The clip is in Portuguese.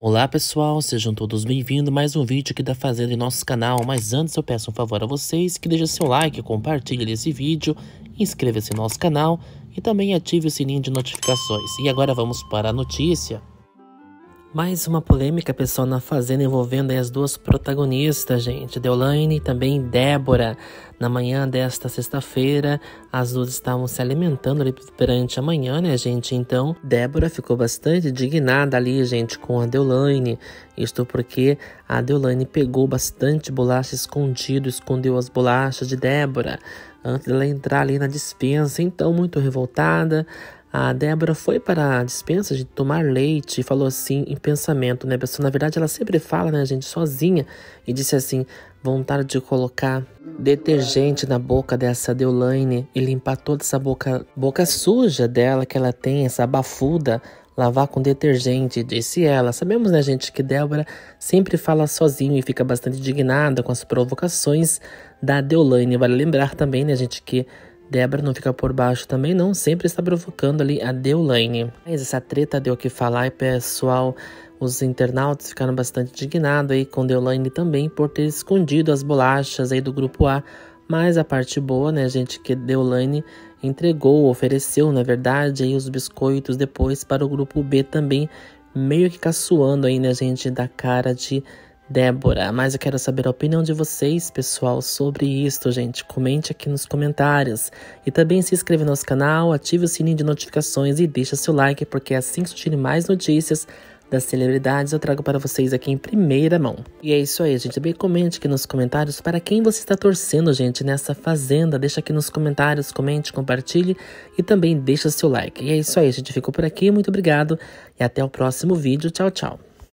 Olá pessoal, sejam todos bem-vindos a mais um vídeo aqui da Fazenda em nosso canal, mas antes eu peço um favor a vocês que deixem seu like, compartilhe esse vídeo, inscreva-se no nosso canal e também ative o sininho de notificações. E agora vamos para a notícia. Mais uma polêmica, pessoal, na Fazenda envolvendo as duas protagonistas, gente, Deolane e também Débora. Na manhã desta sexta-feira, as duas estavam se alimentando ali perante a manhã, né, gente? Então, Débora ficou bastante indignada ali, gente, com a Deolane. Isto porque a Deolane pegou bastante bolacha escondido, escondeu as bolachas de Débora antes dela entrar ali na dispensa. Então, muito revoltada, a Débora foi para a dispensa de tomar leite e falou assim em pensamento, né? pessoal? pessoa, na verdade, ela sempre fala, né, gente, sozinha, e disse assim: vontade de colocar detergente na boca dessa Deulaine e limpar toda essa boca, boca suja dela que ela tem, essa bafuda, lavar com detergente, disse ela. Sabemos, né, gente, que Débora sempre fala sozinho e fica bastante indignada com as provocações da Deolane. Vale lembrar também, né, gente, que Débora não fica por baixo também não, sempre está provocando ali a Deolane. Mas essa treta deu o que falar e pessoal, os internautas ficaram bastante indignados aí com Deolane também por ter escondido as bolachas aí do grupo A. Mas a parte boa, né, gente, que Deolane entregou, ofereceu, na verdade, aí os biscoitos depois para o grupo B também, meio que caçoando aí, né, gente, da cara de Débora, mas eu quero saber a opinião de vocês, pessoal, sobre isto, gente. Comente aqui nos comentários. E também se inscreva no nosso canal, ative o sininho de notificações e deixa seu like, porque é assim que surgirem mais notícias das celebridades, eu trago para vocês aqui em primeira mão. E é isso aí, gente. Também comente aqui nos comentários para quem você está torcendo, gente, nessa fazenda. Deixa aqui nos comentários, comente, compartilhe e também deixa seu like. E é isso aí, gente. Ficou por aqui. Muito obrigado e até o próximo vídeo. Tchau, tchau.